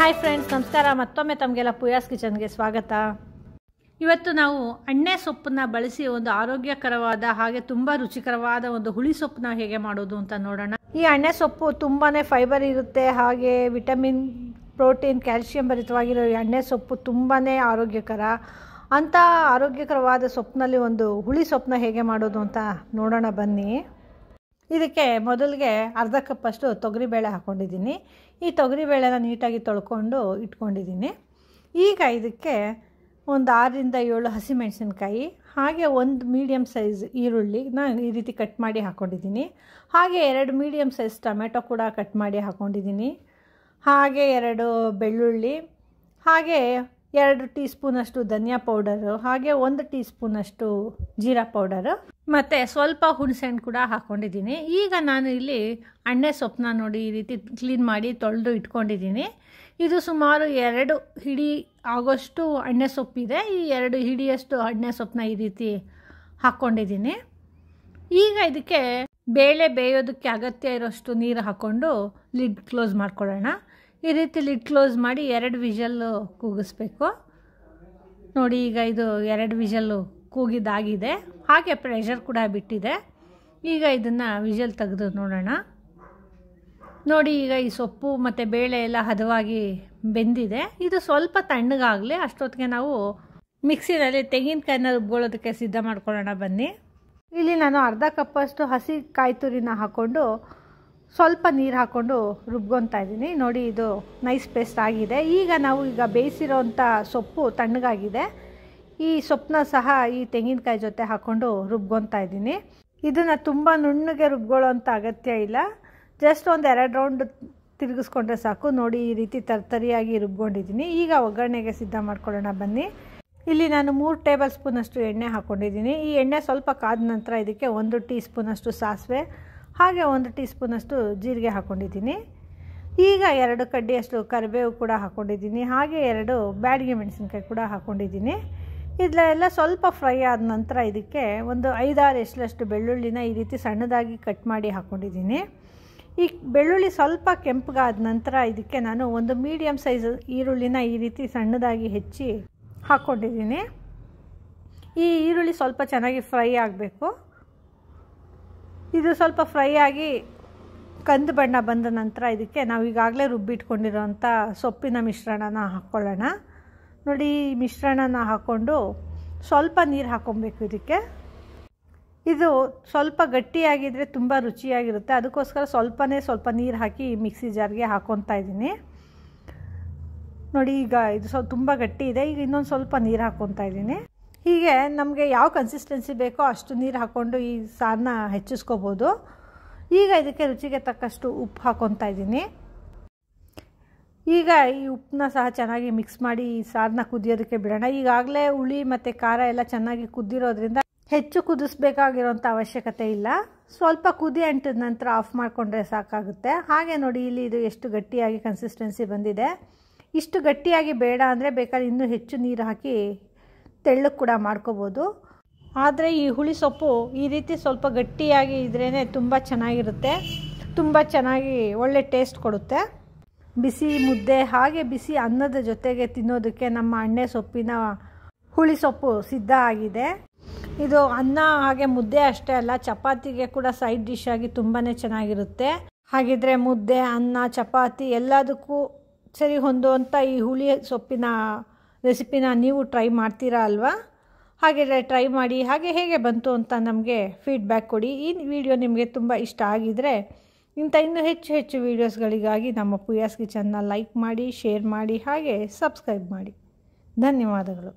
hi friends ನಮಸ್ಕಾರ ಮತ್ತೊಮ್ಮೆ ತಮಗೆಲ್ಲ ಪುಯಾಸ್ ಕಿಚನ್ಗೆ ಸ್ವಾಗತ ಇವತ್ತು ನಾವು ಅಣ್ಣೆ ಸೊಪ್ಪನ್ನ ಬಳಸಿ ಒಂದು ಆರೋಗ್ಯಕರವಾದ ಹಾಗೆ ತುಂಬ ರುಚಿಕರವಾದ ಒಂದು ಹುಳಿ ಸೊಪ್ಪನ್ನ ಹೇಗೆ ಮಾಡೋದು ಅಂತ ನೋಡೋಣ ಈ ಅಣ್ಣೆ ಸೊಪ್ಪು ತುಂಬಾ ಫೈಬರ್ ಇರುತ್ತೆ ಹಾಗೆ ವಿಟಮಿನ್ ಪ್ರೋಟೀನ್ ಕ್ಯಾಲ್ಶಿಯಂ ಭರಿತವಾಗಿರೋ ಈ ಅಣ್ಣೆ ಸೊಪ್ಪು ತುಂಬಾ ಆರೋಗ್ಯಕರ ಅಂತ ಆರೋಗ್ಯಕರವಾದ ಸೊಪ್ಪಿನಲ್ಲಿ ಒಂದು ಹುಳಿ ಸೊಪ್ಪನ್ನ ಹೇಗೆ ಮಾಡೋದು ಅಂತ ನೋಡೋಣ ಬನ್ನಿ ಇದಕ್ಕೆ ಮೊದಲಿಗೆ ಅರ್ಧ ಕಪ್ಪಷ್ಟು ತೊಗರಿಬೇಳೆ ಹಾಕ್ಕೊಂಡಿದ್ದೀನಿ ಈ ತೊಗರಿಬೇಳೆನ ನೀಟಾಗಿ ತೊಳ್ಕೊಂಡು ಇಟ್ಕೊಂಡಿದ್ದೀನಿ ಈಗ ಇದಕ್ಕೆ ಒಂದು ಆರರಿಂದ ಏಳು ಹಸಿಮೆಣಸಿನ್ಕಾಯಿ ಹಾಗೆ ಒಂದು ಮೀಡಿಯಮ್ ಸೈಜ್ ನಾನು ಈ ರೀತಿ ಕಟ್ ಮಾಡಿ ಹಾಕ್ಕೊಂಡಿದ್ದೀನಿ ಹಾಗೆ ಎರಡು ಮೀಡಿಯಮ್ ಸೈಜ್ ಟೊಮೆಟೊ ಕೂಡ ಕಟ್ ಮಾಡಿ ಹಾಕ್ಕೊಂಡಿದ್ದೀನಿ ಹಾಗೆ ಎರಡು ಬೆಳ್ಳುಳ್ಳಿ ಹಾಗೆ ಎರಡು ಟೀ ಸ್ಪೂನಷ್ಟು ಧನಿಯಾ ಪೌಡರು ಹಾಗೆ ಒಂದು ಟೀ ಸ್ಪೂನಷ್ಟು ಜೀರಾ ಪೌಡರು ಮತ್ತು ಸ್ವಲ್ಪ ಹುಣಸೆಹಣ್ಣು ಕೂಡ ಹಾಕ್ಕೊಂಡಿದ್ದೀನಿ ಈಗ ನಾನು ಇಲ್ಲಿ ಅಣ್ಣೆ ಸೊಪ್ಪನ್ನ ನೋಡಿ ಈ ರೀತಿ ಕ್ಲೀನ್ ಮಾಡಿ ತೊಳೆದು ಇಟ್ಕೊಂಡಿದ್ದೀನಿ ಇದು ಸುಮಾರು ಎರಡು ಹಿಡಿ ಆಗೋಷ್ಟು ಅಣ್ಣೆ ಸೊಪ್ಪಿದೆ ಈ ಎರಡು ಹಿಡಿಯಷ್ಟು ಅಣ್ಣೆ ಸೊಪ್ಪನ್ನ ಈ ರೀತಿ ಹಾಕ್ಕೊಂಡಿದ್ದೀನಿ ಈಗ ಇದಕ್ಕೆ ಬೇಳೆ ಬೇಯೋದಕ್ಕೆ ಅಗತ್ಯ ಇರೋಷ್ಟು ನೀರು ಹಾಕ್ಕೊಂಡು ಲಿಡ್ ಕ್ಲೋಸ್ ಮಾಡ್ಕೊಳ್ಳೋಣ ಈ ರೀತಿ ಲಿಡ್ ಕ್ಲೋಸ್ ಮಾಡಿ ಎರಡು ವಿಜಲ್ಲು ಕೂಗಿಸ್ಬೇಕು ನೋಡಿ ಈಗ ಇದು ಎರಡು ವಿಷಲ್ಲು ಕೂಗಿದಾಗಿದೆ ಹಾಗೆ ಪ್ರೆಷರ್ ಕೂಡ ಬಿಟ್ಟಿದೆ ಈಗ ಇದನ್ನು ವಿಜಲ್ ತೆಗೆದು ನೋಡೋಣ ನೋಡಿ ಈಗ ಈ ಸೊಪ್ಪು ಮತ್ತು ಬೇಳೆ ಎಲ್ಲ ಹದವಾಗಿ ಬೆಂದಿದೆ ಇದು ಸ್ವಲ್ಪ ತಣ್ಣಗಾಗಲಿ ಅಷ್ಟೊತ್ತಿಗೆ ನಾವು ಮಿಕ್ಸಿನಲ್ಲಿ ತೆಂಗಿನಕಾಯಿನ ರುಬ್ಕೊಳ್ಳೋದಕ್ಕೆ ಸಿದ್ಧ ಮಾಡ್ಕೊಳ್ಳೋಣ ಬನ್ನಿ ಇಲ್ಲಿ ನಾನು ಅರ್ಧ ಕಪ್ಪಷ್ಟು ಹಸಿ ಕಾಯಿ ತುರಿನ ಹಾಕ್ಕೊಂಡು ಸ್ವಲ್ಪ ನೀರು ಹಾಕ್ಕೊಂಡು ರುಬ್ಕೊತಾ ಇದ್ದೀನಿ ನೋಡಿ ಇದು ನೈಸ್ ಪೇಸ್ಟ್ ಆಗಿದೆ ಈಗ ನಾವು ಈಗ ಬೇಯಿಸಿರೋಂಥ ಸೊಪ್ಪು ತಣ್ಣಗಾಗಿದೆ ಈ ಸೊಪ್ಪನ್ನ ಸಹ ಈ ತೆಂಗಿನಕಾಯಿ ಜೊತೆ ಹಾಕ್ಕೊಂಡು ರುಬ್ಕೊತಾ ಇದ್ದೀನಿ ಇದನ್ನು ತುಂಬ ನುಣ್ಣಗೆ ರುಬ್ಕೊಳ್ಳೋ ಅಗತ್ಯ ಇಲ್ಲ ಜಸ್ಟ್ ಒಂದು ಎರಡು ರೌಂಡ್ ತಿರುಗಿಸ್ಕೊಂಡ್ರೆ ಸಾಕು ನೋಡಿ ಈ ರೀತಿ ತರ್ತರಿಯಾಗಿ ರುಬ್ಕೊಂಡಿದ್ದೀನಿ ಈಗ ಒಗ್ಗರಣೆಗೆ ಸಿದ್ಧ ಮಾಡ್ಕೊಳ್ಳೋಣ ಬನ್ನಿ ಇಲ್ಲಿ ನಾನು ಮೂರು ಟೇಬಲ್ ಸ್ಪೂನಷ್ಟು ಎಣ್ಣೆ ಹಾಕ್ಕೊಂಡಿದ್ದೀನಿ ಈ ಎಣ್ಣೆ ಸ್ವಲ್ಪ ಕಾದ ನಂತರ ಇದಕ್ಕೆ ಒಂದು ಟೀ ಸ್ಪೂನಷ್ಟು ಸಾಸಿವೆ ಹಾಗೆ ಒಂದು ಟೀ ಸ್ಪೂನಷ್ಟು ಜೀರಿಗೆ ಹಾಕ್ಕೊಂಡಿದ್ದೀನಿ ಈಗ ಎರಡು ಕಡ್ಡಿಯಷ್ಟು ಕರಿಬೇವು ಕೂಡ ಹಾಕ್ಕೊಂಡಿದ್ದೀನಿ ಹಾಗೆ ಎರಡು ಬ್ಯಾಡಿಗೆ ಮೆಣಸಿನ್ಕಾಯಿ ಕೂಡ ಹಾಕ್ಕೊಂಡಿದ್ದೀನಿ ಇದೆಲ್ಲ ಸ್ವಲ್ಪ ಫ್ರೈ ಆದ ನಂತರ ಇದಕ್ಕೆ ಒಂದು ಐದಾರು ಎಷ್ಟಲಷ್ಟು ಬೆಳ್ಳುಳ್ಳಿನ ಈ ರೀತಿ ಸಣ್ಣದಾಗಿ ಕಟ್ ಮಾಡಿ ಹಾಕ್ಕೊಂಡಿದ್ದೀನಿ ಈ ಬೆಳ್ಳುಳ್ಳಿ ಸ್ವಲ್ಪ ಕೆಂಪಗಾದ ನಂತರ ಇದಕ್ಕೆ ನಾನು ಒಂದು ಮೀಡಿಯಮ್ ಸೈಜ್ ಈರುಳ್ಳಿನ ಈ ರೀತಿ ಸಣ್ಣದಾಗಿ ಹೆಚ್ಚಿ ಹಾಕ್ಕೊಂಡಿದ್ದೀನಿ ಈ ಈರುಳ್ಳಿ ಸ್ವಲ್ಪ ಚೆನ್ನಾಗಿ ಫ್ರೈ ಆಗಬೇಕು ಇದು ಸ್ವಲ್ಪ ಫ್ರೈ ಆಗಿ ಕಂದು ಬಣ್ಣ ಬಂದ ನಂತರ ಇದಕ್ಕೆ ನಾವು ಈಗಾಗಲೇ ರುಬ್ಬಿಟ್ಕೊಂಡಿರೋಂಥ ಸೊಪ್ಪಿನ ಮಿಶ್ರಣನ ಹಾಕ್ಕೊಳ್ಳೋಣ ನೋಡಿ ಮಿಶ್ರಣನ ಹಾಕ್ಕೊಂಡು ಸ್ವಲ್ಪ ನೀರು ಹಾಕ್ಕೊಬೇಕು ಇದಕ್ಕೆ ಇದು ಸ್ವಲ್ಪ ಗಟ್ಟಿಯಾಗಿದ್ದರೆ ತುಂಬ ರುಚಿಯಾಗಿರುತ್ತೆ ಅದಕ್ಕೋಸ್ಕರ ಸ್ವಲ್ಪನೇ ಸ್ವಲ್ಪ ನೀರು ಹಾಕಿ ಮಿಕ್ಸಿ ಜಾರ್ಗೆ ಹಾಕೊತಾ ಇದ್ದೀನಿ ನೋಡಿ ಈಗ ಇದು ಸ್ವಲ್ಪ ತುಂಬ ಗಟ್ಟಿ ಇದೆ ಈಗ ಇನ್ನೊಂದು ಸ್ವಲ್ಪ ನೀರು ಹಾಕ್ಕೊತಾ ಇದ್ದೀನಿ ಹೀಗೆ ನಮಗೆ ಯಾವ ಕನ್ಸಿಸ್ಟೆನ್ಸಿ ಬೇಕೋ ಅಷ್ಟು ನೀರು ಹಾಕ್ಕೊಂಡು ಈ ಸಾರನ್ನ ಹೆಚ್ಚಿಸ್ಕೋಬೋದು ಈಗ ಇದಕ್ಕೆ ರುಚಿಗೆ ತಕ್ಕಷ್ಟು ಉಪ್ಪು ಹಾಕ್ಕೊತಾ ಇದ್ದೀನಿ ಈಗ ಈ ಉಪ್ಪನ್ನ ಸಹ ಚೆನ್ನಾಗಿ ಮಿಕ್ಸ್ ಮಾಡಿ ಈ ಸಾರನ್ನ ಕುದಿಯೋದಕ್ಕೆ ಬಿಡೋಣ ಈಗಾಗಲೇ ಹುಳಿ ಮತ್ತು ಖಾರ ಎಲ್ಲ ಚೆನ್ನಾಗಿ ಕುದ್ದಿರೋದ್ರಿಂದ ಹೆಚ್ಚು ಕುದಿಸ್ಬೇಕಾಗಿರೋಂಥ ಅವಶ್ಯಕತೆ ಇಲ್ಲ ಸ್ವಲ್ಪ ಕುದಿ ಅಂಟಿದ ನಂತರ ಆಫ್ ಮಾಡಿಕೊಂಡ್ರೆ ಸಾಕಾಗುತ್ತೆ ಹಾಗೆ ನೋಡಿ ಇಲ್ಲಿ ಇದು ಎಷ್ಟು ಗಟ್ಟಿಯಾಗಿ ಕನ್ಸಿಸ್ಟೆನ್ಸಿ ಬಂದಿದೆ ಇಷ್ಟು ಗಟ್ಟಿಯಾಗಿ ಬೇಡ ಅಂದರೆ ಬೇಕಾದ್ರೆ ಇನ್ನೂ ಹೆಚ್ಚು ನೀರು ಹಾಕಿ ತೆಳ್ಳಕ್ಕೆ ಕೂಡ ಮಾಡ್ಕೋಬೋದು ಆದರೆ ಈ ಹುಳಿ ಸೊಪ್ಪು ಈ ರೀತಿ ಸ್ವಲ್ಪ ಗಟ್ಟಿಯಾಗಿ ಇದ್ರೇ ತುಂಬ ಚೆನ್ನಾಗಿರುತ್ತೆ ತುಂಬ ಚೆನ್ನಾಗಿ ಒಳ್ಳೆ ಟೇಸ್ಟ್ ಕೊಡುತ್ತೆ ಬಿಸಿ ಮುದ್ದೆ ಹಾಗೆ ಬಿಸಿ ಅನ್ನದ ಜೊತೆಗೆ ತಿನ್ನೋದಕ್ಕೆ ನಮ್ಮ ಅಣ್ಣೆ ಸೊಪ್ಪಿನ ಹುಳಿ ಸೊಪ್ಪು ಸಿದ್ಧ ಆಗಿದೆ ಇದು ಅನ್ನ ಹಾಗೆ ಮುದ್ದೆ ಅಷ್ಟೇ ಅಲ್ಲ ಚಪಾತಿಗೆ ಕೂಡ ಸೈಡ್ ಡಿಶ್ ಆಗಿ ತುಂಬಾ ಚೆನ್ನಾಗಿರುತ್ತೆ ಹಾಗಿದ್ರೆ ಮುದ್ದೆ ಅನ್ನ ಚಪಾತಿ ಎಲ್ಲದಕ್ಕೂ ಸರಿ ಹೊಂದುವಂಥ ಈ ಹುಳಿ ಸೊಪ್ಪಿನ ರೆಸಿಪಿನ ನೀವು ಟ್ರೈ ಮಾಡ್ತೀರಾ ಅಲ್ವಾ ಹಾಗಿದ್ರೆ ಟ್ರೈ ಮಾಡಿ ಹಾಗೆ ಹೇಗೆ ಬಂತು ಅಂತ ನಮಗೆ ಫೀಡ್ಬ್ಯಾಕ್ ಕೊಡಿ ಈ ವಿಡಿಯೋ ನಿಮಗೆ ತುಂಬ ಇಷ್ಟ ಆಗಿದರೆ ಇಂಥ ಇನ್ನೂ ಹೆಚ್ಚು ಹೆಚ್ಚು ವೀಡಿಯೋಸ್ಗಳಿಗಾಗಿ ನಮ್ಮ ಪುಯಾಸ್ ಕಿಚನ್ನ ಲೈಕ್ ಮಾಡಿ ಶೇರ್ ಮಾಡಿ ಹಾಗೆ ಸಬ್ಸ್ಕ್ರೈಬ್ ಮಾಡಿ ಧನ್ಯವಾದಗಳು